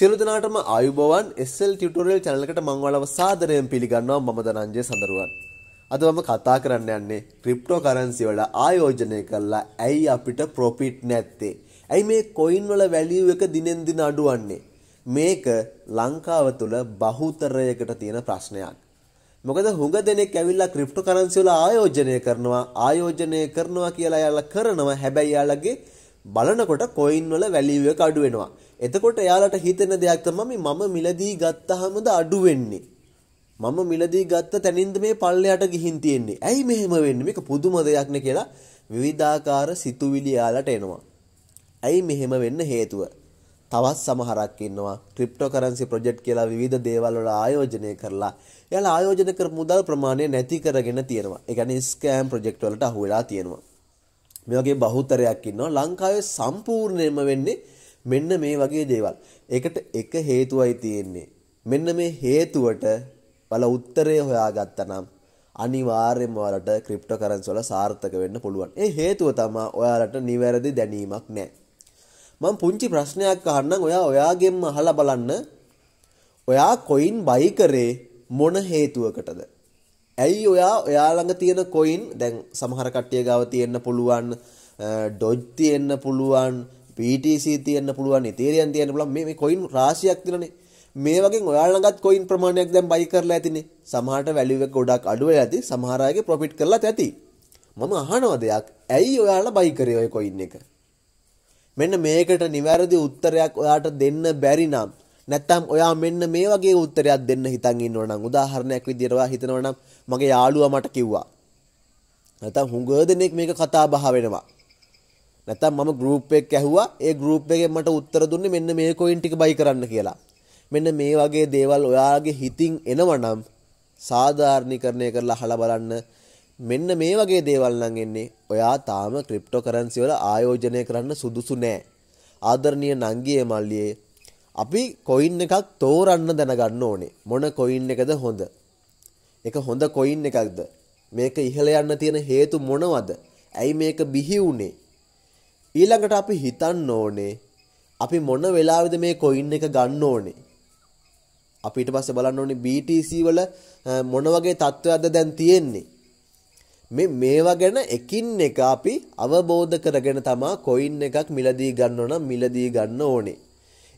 සියලු දෙනාටම ආයුබෝවන් SL ටියුටෝරියල් channel එකට මම ඔයාලව සාදරයෙන් පිළිගන්නවා මම ධනංජය සඳරුවන්. අද මම කතා කරන්න යන්නේ cryptocurrency වල ආයෝජනය කරලා ඇයි අපිට profit නැත්තේ? ඇයි මේ coin වල value එක දිනෙන් දින අඩුවන්නේ? මේක ලංකාව තුල බහුතරයකට තියෙන ප්‍රශ්නයක්. මොකද හුඟ දෙනෙක් ඇවිල්ලා cryptocurrency වල ආයෝජනය කරනවා ආයෝජනය කරනවා කියලා යාලා කරනවා හැබැයි යාලගේ බලනකොට coin වල value එක අඩු වෙනවා. එතකොට එයාලට හිතෙන දෙයක් තමයි මම මිලදී ගත්තාමද අඩු වෙන්නේ. මම මිලදී ගත්ත තැනින්ද මේ පල්ලයට ගිහින් තියෙන්නේ. ඇයි මෙහෙම වෙන්නේ? මේක පුදුම දෙයක් නේ කියලා විවිධාකාර සිතුවිලි එයාලට එනවා. ඇයි මෙහෙම වෙන්න හේතුව? තවත් සමහරක් ඉන්නවා ක්‍රිප්ටෝකරන්සි ප්‍රොජෙක්ට් කියලා විවිධ දේවල් වල ආයෝජනය කරලා එයාලා ආයෝජන කරපු මුදල් ප්‍රමාණය නැති කරගෙන තියෙනවා. ඒ කියන්නේ ස්කෑම් ප්‍රොජෙක්ට් වලට අහු වෙලා තියෙනවා. මේ වගේ බහුතරයක් ඉන්නවා ලංකාවේ සම්පූර්ණයෙන්ම වෙන්නේ මෙන්න මේ වගේ දේවල්. ඒකට එක හේතුවයි තියෙන්නේ. මෙන්න මේ හේතුවට වල උත්තරය හොයාගත්තා නම් අනිවාර්යයෙන්ම ඔයාලට ක්‍රිප්ටෝ කරන්සි වල සාර්ථක වෙන්න පුළුවන්. ඒ හේතුව තමයි ඔයාලට නිවැරදි දැනීමක් නැහැ. මම පුංචි ප්‍රශ්නයක් අහන්නම් ඔයා ඔයාගෙන්ම අහලා බලන්න. ඔයා කොයින් බයි කරේ මොන හේතුවකටද? ඇයි ඔයා ඔයා ළඟ තියෙන කොයින් දැන් සමහර කට්ටිය ගාව තියෙන්න පුළුවන් ඩොජ් තියෙන්න පුළුවන් PTC තියන්න පුළුවන්, Ethereum තියන්න පුළුවන්. මේ මේ coin රාශියක් තියෙනනේ. මේ වගේ ඔයාලා ළඟත් coin ප්‍රමාණයක් දැන් buy කරලා ඇතිනේ. සමහරට value එක ගොඩක් අඩු වෙලා ඇති, සමහර අයගේ profit කරලත් ඇති. මම අහනවා දෙයක්. ඇයි ඔයාලා buy කරේ ওই coin එක? මෙන්න මේකට නිවැරදි උත්තරයක් ඔයාට දෙන්න බැරි නම් නැත්තම් ඔයා මෙන්න මේ වගේ උත්තරයක් දෙන්න හිතන් ඉන්නවා නම් උදාහරණයක් විදියට ඔයා හිතනවා නම් මගේ යාළුවා මට කිව්වා නැත්තම් හුඟ දෙනෙක් මේක කතා බහ වෙනවා නැත්තම් මම ගෲප් එකක් ඇහුවා ඒ ගෲප් එකෙන් මට උත්තර දුන්නේ මෙන්න මේ කොයින් ටික බයි කරන්න කියලා. මෙන්න මේ වගේ දේවල් ඔයාගේ හිතින් එනවනම් සාධාරණීකරණය කරලා අහලා බලන්න මෙන්න මේ වගේ දේවල් නම් එන්නේ ඔයා තාම ක්‍රිප්ටෝ කරන්සි වල ආයෝජනය කරන්න සුදුසු නෑ. ආදරණීය නංගියේ මල්ලියේ අපි කොයින් එකක් තෝරන්න දැනගන්න ඕනේ. මොන කොයින් එකද හොඳ? ඒක හොඳ කොයින් එකක්ද? මේක ඉහළ යන්න තියෙන හේතු මොනවද? ඇයි මේක බිහි වුනේ? ඊළඟට අපි හිතන්න ඕනේ අපි මොන වෙලාවෙද මේ කොයින් එක ගන්න ඕනේ. අපි ඊට පස්සේ බලන්න ඕනේ BTC වල මොන වගේ තත්ත්වයක්ද දැන් තියෙන්නේ. මේ මේවා ගැන එකින් එක අපි අවබෝධ කරගෙන තමා කොයින් එකක් මිලදී ගන්න ඕන මිලදී ගන්න ඕනේ.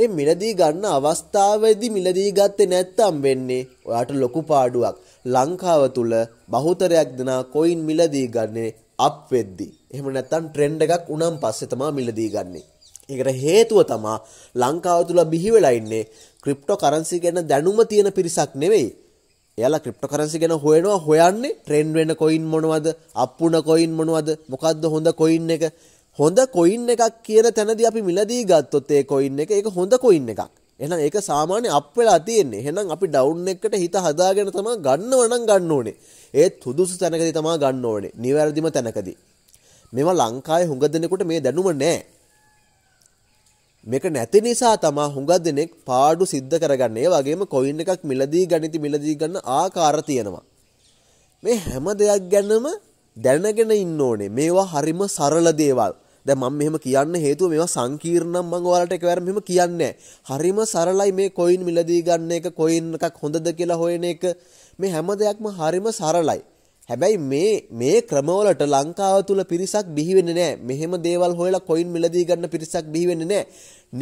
ඒ මිලදී ගන්න අවස්ථාවේදී මිලදී ගත්තේ නැත්තම් වෙන්නේ ඔයාට ලොකු පාඩුවක්. ලංකාව තුල බහුතරයක් දෙනා කොයින් මිලදී ගන්නේ අප් වෙද්දි එහෙම නැත්නම් ට්‍රෙන්ඩ් එකක් උනම් පස්සේ තමයි මිලදී ගන්නෙ. ඒකට හේතුව තමයි ලංකාව තුල බිහි වෙලා ඉන්නේ ක්‍රිප්ටෝ කරන්සි ගැන දැනුම තියෙන පිරිසක් නෙවෙයි. එයාලා ක්‍රිප්ටෝ කරන්සි ගැන හොයනවා හොයන්නේ ට්‍රෙන්ඩ් වෙන කොයින් මොනවද, අප් වුණ කොයින් මොනවද, මොකද්ද හොඳ කොයින් එක හොඳ කොයින් එකක් කියන තැනදී අපි මිලදී ගත්තොත් ඒ කොයින් එක ඒක හොඳ කොයින් එකක්. එහෙනම් ඒක සාමාන්‍ය අප් වෙලා තියෙන්නේ. එහෙනම් අපි ඩවුන් එකට හිත හදාගෙන තමයි ගන්නව නම් ගන්න ඕනේ. ඒත් හුදුසු තැනකදී තමයි ගන්න ඕනේ. නිවැරදිම තැනකදී. මේවා ලංකාවේ හුඟ දෙනෙකුට මේ දැනුම නැහැ. මේක නැති නිසා තමයි හුඟ දෙනෙක් පාඩු සිද්ධ කරගන්නේ. ඒ වගේම කොයින් එකක් මිලදී ගණිති මිලදී ගන්න ආකාර තියෙනවා. මේ හැම දෙයක් ගැනම දැනගෙන ඉන්න ඕනේ. මේවා හරිම සරල දේවල්. දැන් මම මෙහෙම කියන්න හේතුව මේවා සංකීර්ණම් මම ඔයාලට එකවර මෙහෙම කියන්නේ හරිම සරලයි මේ coin මිලදී ගන්න එක coin එකක් හොඳද කියලා හොයන එක මේ හැම දෙයක්ම හරිම සරලයි. හැබැයි මේ මේ ක්‍රමවලට ලංකාව තුල පිරිසක් බිහි වෙන්නේ නැහැ. මෙහෙම දේවල් හොයලා coin මිලදී ගන්න පිරිසක් බිහි වෙන්නේ නැහැ.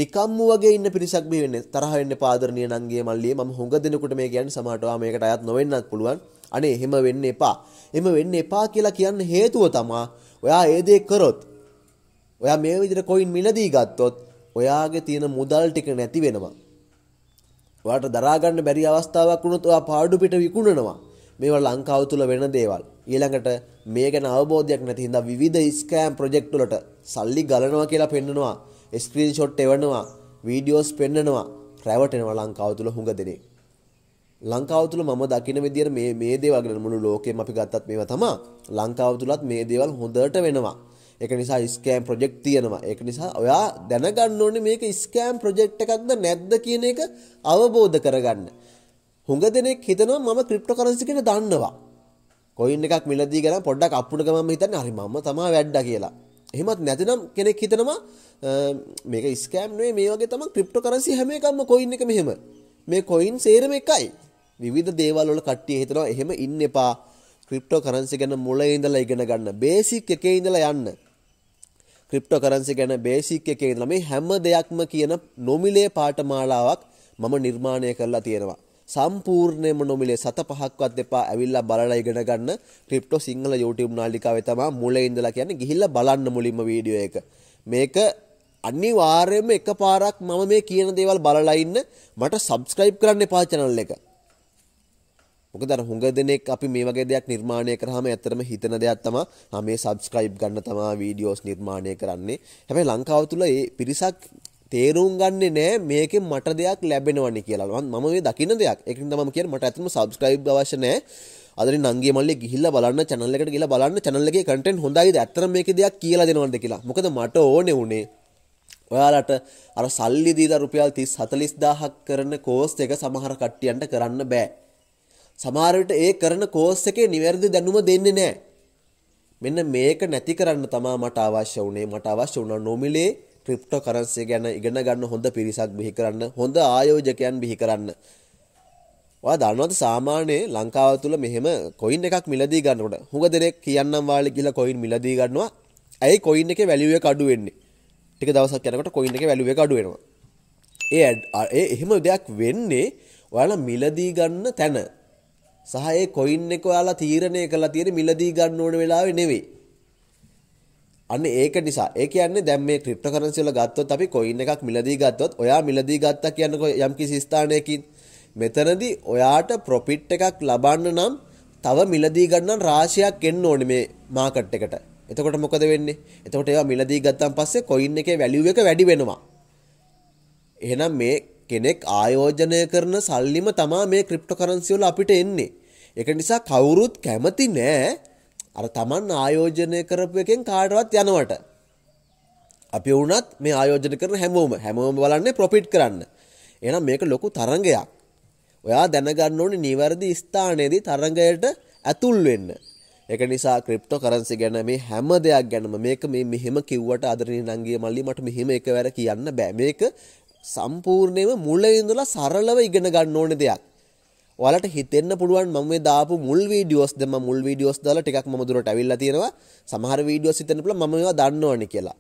නිකම්ම වගේ ඉන්න පිරිසක් බිහි වෙන්නේ. තරහ වෙන්න පාදරණීය නංගියේ මල්ලියේ මම හොඟ දෙනකොට මේ කියන්නේ සමහරට ආ මේකට අයත් නොවෙන්නත් පුළුවන්. අනේ එහෙම වෙන්න එපා. එහෙම වෙන්න එපා කියලා කියන්න හේතුව තමයි ඔයා ඒ දේ කරොත් ඔයා මේ විදිහට coin මිලදී ගත්තොත් ඔයාගේ තියෙන මුදල් ටික නැති වෙනවා. ඔයාට දරා ගන්න බැරි අවස්ථාවක් වුණොත් ඔයා පාඩු පිට විකුණනවා. මේවා ලංකාව තුල වෙන දේවල්. ඊළඟට මේ ගැන අවබෝධයක් නැති හින්දා විවිධ ස්කෑම් ප්‍රොජෙක්ට් වලට සල්ලි ගලනවා කියලා පෙන්නනවා. ස්ක්‍රීන්ෂොට් එවනවා, වීඩියෝස් පෙන්නනවා, රැවටෙනවා ලංකාව තුල හුඟ දෙනෙක්. ලංකාව තුල මම දකින විදියට මේ මේ දේවල් ගැන මුළු ලෝකෙම අපි ගත්තත් මේවා තමයි. ලංකාව තුලත් මේ දේවල් හොඳට වෙනවා. ඒක නිසා ස්කෑම් ප්‍රොජෙක්ට් තියෙනවා. ඒක නිසා ඔයා දැනගන්න ඕනේ මේක ස්කෑම් ප්‍රොජෙක්ට් එකක්ද නැද්ද කියන එක අවබෝධ කරගන්න. හුඟ දෙනෙක් හිතනවා මම ක්‍රිප්ටෝකරන්සි කියන දන්නවා. කොයින් එකක් මිලදී ගනම් පොඩ්ඩක් අප්පුණ ගමන් හිතන්නේ හරි මම තමයි වැඩ්ඩා කියලා. එහෙමත් නැතිනම් කෙනෙක් හිතනවා මේක ස්කෑම් නෙවෙයි මේ වගේ තමයි ක්‍රිප්ටෝකරන්සි හැම එකක්ම කොයින් එක මෙහෙම. මේ කොයින් සේරම එකයි. විවිධ දේවල් වල කට්ටිය හිතනවා එහෙම ඉන්න එපා. ක්‍රිප්ටෝ කරන්සි ගැන මුල ඉඳලා ඉගෙන ගන්න බේසික් එකේ ඉඳලා යන්න ක්‍රිප්ටෝ කරන්සි ගැන බේසික් එකේ ඉඳලා මේ හැම දෙයක්ම කියන නොමිලේ පාඨමාලාවක් මම නිර්මාණය කරලා තියෙනවා. සම්පූර්ණයෙන්ම නොමිලේ සත පහක්වත් දෙපා ඇවිල්ලා බලලා ඉගෙන ගන්න ක්‍රිප්ටෝ සිංහල YouTube නාලිකාවේ තමයි මුලින් ඉඳලා කියන්නේ ගිහිල්ලා බලන්න මුලින්ම වීඩියෝ එක. මේක අනිවාර්යයෙන්ම එකපාරක් මම මේ කියන දේවල් බලලා ඉන්න මට subscribe කරන්න එපා channel එක. මොකද අර හුඟ දෙනෙක් අපි මේ වගේ දෙයක් නිර්මාණය කරාම ඇත්තටම හිතන දෙයක් තමයි මේ subscribe ගන්න තමයි වීඩියෝස් නිර්මාණය කරන්නේ. හැබැයි ලංකාව තුල මේ පිරිසක් තේරුම් ගන්නේ නෑ මේකෙන් මට දෙයක් ලැබෙනවනේ කියලා. මම මේ දකින්න දෙයක්. ඒකෙන් තමයි මම කියන්නේ මට ඇත්තටම subscribe අවශ්‍ය නෑ. අදරින් නංගිය මල්ලේ ගිහිල්ලා බලන්න channel එකට ගිහිල්ලා බලන්න channel එකේ content හොඳයිද? ඇත්තටම මේකේ දෙයක් කියලා දෙනවද කියලා. මොකද මට ඕනේ උනේ ඔයාලට අර සල්ලි දීලා රුපියල් 30 40000ක් කරන කෝස් එක සමහර කට්ටියන්ට කරන්න බෑ. සමහර විට ඒ කරන කෝස් එකේ නිවැරදි දැනුම දෙන්නේ නැහැ. මෙන්න මේක නැති කරන්න තමයි මට අවශ්‍ය වුණේ. මට අවශ්‍ය වුණා නොමිලේ ක්‍රිප්ටෝ කරන්සි ගැන ඉගෙන ගන්න හොඳ පිරිසක් බිහි කරන්න, හොඳ ආයෝජකයන් බිහි කරන්න. ඔයා දන්නවද සාමාන්‍ය ලංකාව තුල මෙහෙම කොයින් එකක් මිලදී ගන්නකොට හුඟ දෙනෙක් කියන්නම් වාලේ කියලා කොයින් මිලදී ගන්නවා. ඇයි කොයින් එකේ වැලියු එක අඩු වෙන්නේ? ටික දවසක් යනකොට කොයින් එකේ වැලියු එක අඩු වෙනවා. ඒ එහෙම දෙයක් වෙන්නේ ඔයාලා මිලදී ගන්න තැන සහ ඒ කොයින් එක ඔයාලා තීරණය කරලා තියෙන්නේ මිලදී ගන්න ඕන වෙලාවේ නෙවෙයි. අන්න ඒක නිසා ඒ කියන්නේ දැන් මේ ක්‍රිප්ටෝ කරන්සි වල ගත්තොත් අපි කොයින් එකක් මිලදී ගත්තොත් ඔයා මිලදී ගත්තා කියනකො යම් කිසි ස්ථානයකින් මෙතනදී ඔයාට ප්‍රොෆිට් එකක් ලබන්න නම් තව මිලදී ගන්න රාශියක් එන්න ඕනේ මේ මාකට් එකට. එතකොට මොකද වෙන්නේ? එතකොට ඒවා මිලදී ගත්තාන් පස්සේ කොයින් එකේ වැලියු එක වැඩි වෙනවා. එහෙනම් මේ කෙනෙක් ආයෝජනය කරන සල්ලිම තමා මේ ක්‍රිප්ටෝ කරන්සි වල අපිට එන්නේ. ඒක නිසා කවුරුත් කැමති නෑ අර Taman ආයෝජනය කරපු එකෙන් කාටවත් යනවට. අපි වුණත් මේ ආයෝජන කරන හැමෝම හැමෝම බලන්නේ ප්‍රොෆිට් කරන්න. එහෙනම් මේක ලොකු තරංගයක්. ඔයා දැනගන්න ඕනේ නිවැරදි ස්ථානයේදී තරංගයට ඇතුල් වෙන්න. ඒක නිසා ක්‍රිප්ටෝ කරන්සි ගැන මේ හැම දෙයක් ගැනම මේක මේ මෙහෙම කිව්වට ආදරණීය නංගිය මල්ලි මට මෙහෙම එකවර කියන්න බෑ. මේක සම්පූර්ණයෙන්ම මුල ඉඳලා සරලව ඉගෙන ගන්න ඕනේ දෙයක්. ඔයාලට හිතෙන්න පුළුවන් මම මේ දාපු මුල් වීඩියෝස්ද මම මුල් වීඩියෝස් දාලා ටිකක් මම දුරට අවිල්ලා තියෙනවා. සමහර වීඩියෝස් හිතෙන්න පුළුවන් මම මේවා දන්නවනේ කියලා.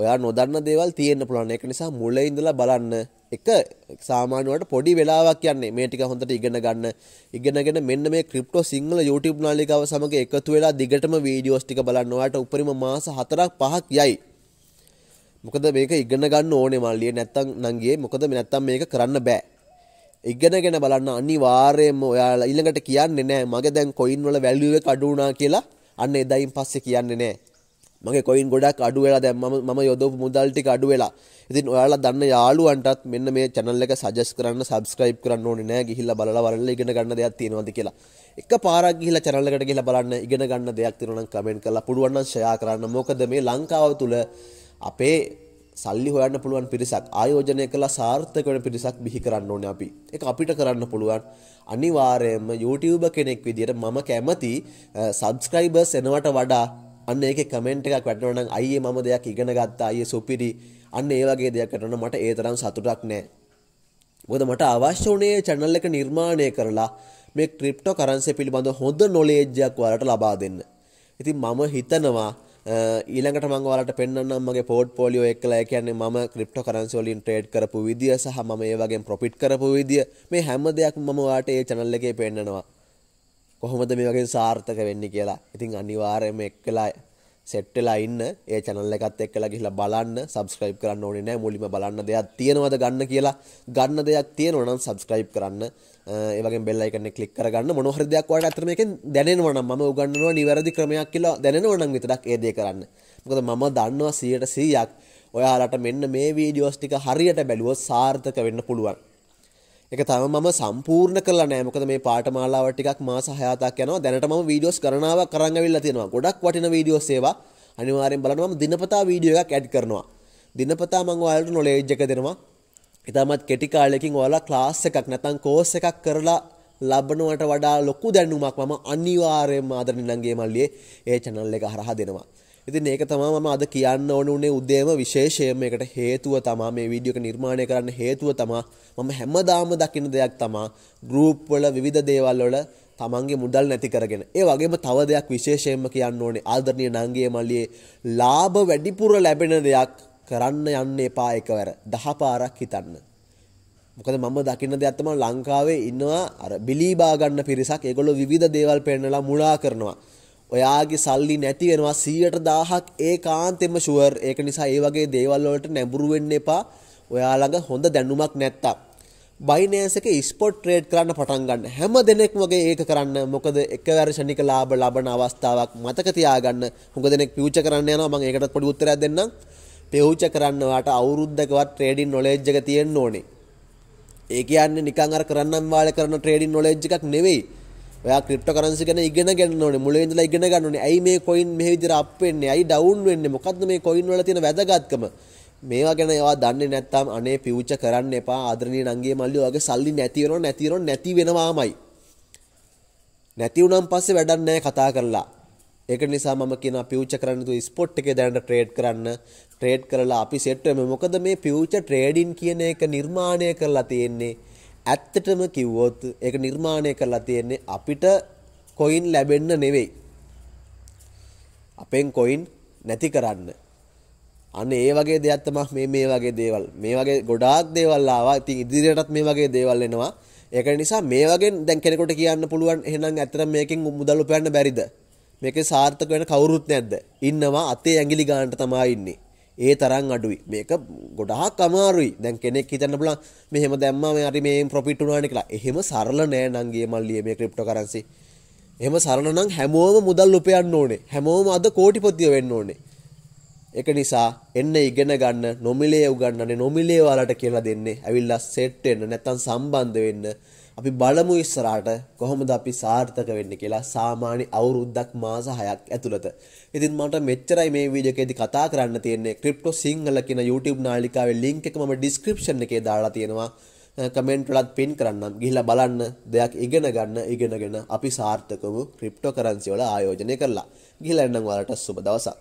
ඔයා නොදන්න දේවල් තියෙන්න පුළුවන්. ඒක නිසා මුල ඉඳලා බලන්න. එක සාමාන්‍ය වලට පොඩි වෙලාවක් යන්නේ මේ ටික හොඳට ඉගෙන ගන්න. ඉගෙනගෙන මෙන්න මේ ක්‍රිප්ටෝ සිංහල YouTube නාලිකාව සමග එකතු වෙලා දිගටම වීඩියෝස් ටික බලන්න. ඔයාලට උපරිම මාස 4ක් 5ක් යයි. මොකද මේක ඉගෙන ගන්න ඕනේ මල්ලිය නැත්තම් නංගියේ මොකද නැත්තම් මේක කරන්න බෑ ඉගෙනගෙන බලන්න අනිවාර්යයෙන්ම ඔයාලා ඊළඟට කියන්නේ නැහැ මගේ දැන් කොයින් වල වැලියු එක අඩු වුණා කියලා අන්න එදායින් පස්සේ කියන්නේ නැහැ මගේ කොයින් ගොඩක් අඩු වෙලා දැන් මම මම යොදවපු මුදල් ටික අඩු වෙලා. ඉතින් ඔයාලා දන්න යාළුවන්ටත් මෙන්න මේ channel එක suggest කරන්න subscribe කරන්න ඕනේ නෑ ගිහිල්ලා බලලා බලලා ඉගෙන ගන්න දෙයක් තියෙනවද කියලා. එක පාරක් ගිහිල්ලා channel එකට ගිහිල්ලා බලන්න ඉගෙන ගන්න දෙයක් තියෙනවා නම් comment කරලා පුළුවන් නම් share කරන්න. මොකද මේ ලංකාව තුල අපේ සල්ලි හොයන්න පුළුවන් පිරිසක් ආයෝජනය කළ සාර්ථක වෙන පිරිසක් බිහි කරන්න ඕනේ අපි. ඒක අපිට කරන්න පුළුවන්. අනිවාර්යයෙන්ම YouTuber කෙනෙක් විදියට මම කැමති subscribers එනවට වඩා අන්න ඒකේ කමෙන්ට් එකක් වැටෙනවා නම් අයියේ මම දෙයක් ඉගෙන ගත්තා අයියේ සුපිරි අන්න ඒ වගේ දෙයක් කරනවා මට ඒ තරම් සතුටක් නැහැ. මොකද මට අවශ්‍ය වුණේ channel එක නිර්මාණය කරලා මේ cryptocurrency පිළිබඳව හොඳ knowledge එකක් ඔයාලට ලබා දෙන්න. ඉතින් මම හිතනවා Uh, ඊළඟට මම ඔයාලට පෙන්වන්නම් මගේ පෝර්ට්ෆෝලියෝ එක්කලා ඒ කියන්නේ මම ක්‍රිප්ටෝ කරන්සි වලින් ට්‍රේඩ් කරපු විදිය සහ මම ඒ වගේම ප්‍රොෆිට් කරපු විදිය මේ හැම දෙයක්ම මම ඔයාලට ඒ channel එකේ පෙන්වනවා කොහොමද මේ වගේ සාර්ථක වෙන්නේ කියලා. ඉතින් අනිවාර්යයෙන්ම එක්කලා සෙට් වෙලා ඉන්න ඒ channel එකත් එක්කලා ගිහිල්ලා බලන්න subscribe කරන්න ඕනේ නැහැ මුලින්ම බලන්න දෙයක් තියෙනවද ගන්න කියලා ගන්න දෙයක් තියෙනවා නම් subscribe කරන්න ඒ වගේම bell icon එක click කරගන්න මොන හරි දෙයක් ඔයාලට අතර මේකෙන් දැනෙනවා නම් මම උගන්වනවා නිවැරදි ක්‍රමයක් කියලා දැනෙනවා නම් විතරක් ඒ දේ කරන්න මොකද මම දන්නවා 100ට 100ක් ඔයාලට මෙන්න මේ වීඩියෝස් ටික හරියට බැලුවොත් සාර්ථක වෙන්න පුළුවන් ඒක තව මම සම්පූර්ණ කළා නෑ. මොකද මේ පාඨමාලාව ටිකක් මාස 6-7ක් යනවා. දැනට මම වීඩියෝස් ගණනාවක් අරන් අවිල්ලා තියෙනවා. ගොඩක් වටින වීඩියෝස් ඒවා. අනිවාර්යෙන් බලන්න මම දිනපතා වීඩියෝ එකක් ඇඩ් කරනවා. දිනපතා මම ඔයාලට නොලෙජ් එක දෙනවා. ඉතාමත් කෙටි කාලයකින් ඔයාලා ක්ලාස් එකක් නැත්නම් කෝස් එකක් කරලා ලබනවට වඩා ලොකු දැනුමක් මම අනිවාර්යයෙන්ම ආදරණීයන්ගේ මල්ලියේ ඒ channel එක හරහා දෙනවා. ඉතින් ඒක තමයි මම අද කියන්න ඕන උනේ උදේම විශේෂයෙන්ම ඒකට හේතුව තමයි මේ වීඩියෝ එක නිර්මාණය කරන්න හේතුව තමයි මම හැමදාම දකින දෙයක් තමයි ගෲප් වල විවිධ දේවල් වල තමන්ගේ මුදල් නැති කරගෙන. ඒ වගේම තව දෙයක් විශේෂයෙන්ම කියන්න ඕනේ ආදරණීය නංගියේ මල්ලියේ ලාභ වැඩිපුර ලැබෙන දෙයක් කරන්න යන්න එපා එකවර. දහ පාරක් හිතන්න. මොකද මම දකින්න දෙයක් තමයි ලංකාවේ ඉන්නවා අර බිලී බා ගන්න පිරිසක් ඒගොල්ලෝ විවිධ දේවල් පෙන්නලා මුලා කරනවා. ඔයාගේ සල්ලි නැති වෙනවා 100000ක් ඒ කාන්තෙම ෂුවර් ඒක නිසා ඒ වගේ දේවල් වලට නැඹුරු වෙන්න එපා ඔයා ළඟ හොඳ දැනුමක් නැත්තම් බයිනෑන්ස් එකේ ස්පොට් ට්‍රේඩ් කරන්න පටන් ගන්න හැම දෙනෙක්ම වගේ ඒක කරන්න මොකද එකවර ෂණික ලාභ ලබන අවස්ථාවක් මතක තියාගන්න හුඟ දෙනෙක් ෆියුචර් කරන්න යනවා මම ඒකටත් පොඩි උත්තරයක් දෙන්නම් ෆියුචර් කරන්න වාට අවුරුද්දකවත් ට්‍රේඩින් නොලෙජ් එක තියෙන්න ඕනේ ඒ කියන්නේ නිකන් අර කරන්නම් වාලේ කරන ට්‍රේඩින් නොලෙජ් එකක් නෙවෙයි ඔයා ක්‍රිප්ටෝකරන්සි ගැන ඉගෙන ගන්න ඕනේ මුලින් ඉඳලා ඉගෙන ගන්න ඕනේ. ඇයි මේ coin මේ විදිහට up වෙන්නේ? ඇයි down වෙන්නේ? මොකද්ද මේ coin වල තියෙන වැදගත්කම? මේවා ගැන ඒවා දන්නේ නැත්නම් අනේ පියුච කරන්න එපා ආදරණීය නංගියේ මල්ලිය වගේ සල්ලි නැති වෙනව නැති වෙනව නැති වෙනවාමයි නැති වුණාන් පස්සේ වැඩක් නැහැ කතා කරලා ඒක නිසා මම කියනවා පියුච කරන්න තු ස්පොට් එකේ දැනට ට්‍රේඩ් කරන්න ට්‍රේඩ් කරලා අපි සෙට් වෙමු මොකද මේ පියුච ට්‍රේඩින් කියන එක නිර්මාණය කරලා තියෙන්නේ ඇත්තටම කිව්වොත් ඒක නිර්මාණය කරලා තියෙන්නේ අපිට කොයින් ලැබෙන්න නෙවෙයි. අපෙන් කොයින් නැති කරන්න. අන්න ඒ වගේ දෙයක් තමයි මේ මේ වගේ දේවල්. මේ වගේ ගොඩාක් දේවල් ආවා. ඉතින් ඉදිරියටත් මේ වගේ දේවල් එනවා. ඒක නිසා මේ වගේ දැන් කෙනෙකුට කියන්න පුළුවන් එහෙනම් ඇත්තටම මේකෙන් මුදල් උපයන්න බැරිද? මේකේ සාර්ථක වෙන කවුරුත් නැද්ද? ඉන්නවා අතේ ඇඟිලි ගන්නට තමයි ඉන්නේ. ඒ තරම් අඩුයි. මේක ගොඩාක් අමාරුයි. දැන් කෙනෙක් හිතන්න පුළුවන් මෙහෙම දැම්මා මේ හරි මේෙන් ප්‍රොෆිට් වුණානේ කියලා. එහෙම සරල නෑ නංගියේ මල්ලියේ මේ ක්‍රිප්ටෝ කරන්සි. එහෙම සරල නම් හැමෝම මුදල් උපයන්න ඕනේ. හැමෝම අද කෝටිපතිය වෙන්න ඕනේ. ඒක නිසා එන්න ඉගෙන ගන්න නොමිලේ උගන්නන්නේ නොමිලේ වලට කියලා දෙන්නේ. ඇවිල්ලා සෙට් වෙන්න නැත්තම් සම්බන්ධ වෙන්න. අපි බලමු ඉස්සරහට කොහොමද අපි සාර්ථක වෙන්නේ කියලා සාමාන්‍ය අවුරුද්දක් මාස 6ක් ඇතුළත. ඉතින් මට මෙච්චරයි මේ වීඩියෝ එකේදී කතා කරන්න තියෙන්නේ. ක්‍රිප්ටෝ සිංහල කියන YouTube නාලිකාවේ link එක මම description එකේ දාලා තියෙනවා. කමෙන්ට් වලත් පින් කරන්නම්. ගිහිල්ලා බලන්න දෙයක් ඉගෙන ගන්න ඉගෙනගෙන අපි සාර්ථකව ක්‍රිප්ටෝ කරන්සි වල ආයෝජනය කරලා. ගිහිල්ලා එන්නම් ඔයාලට සුබ දවසක්.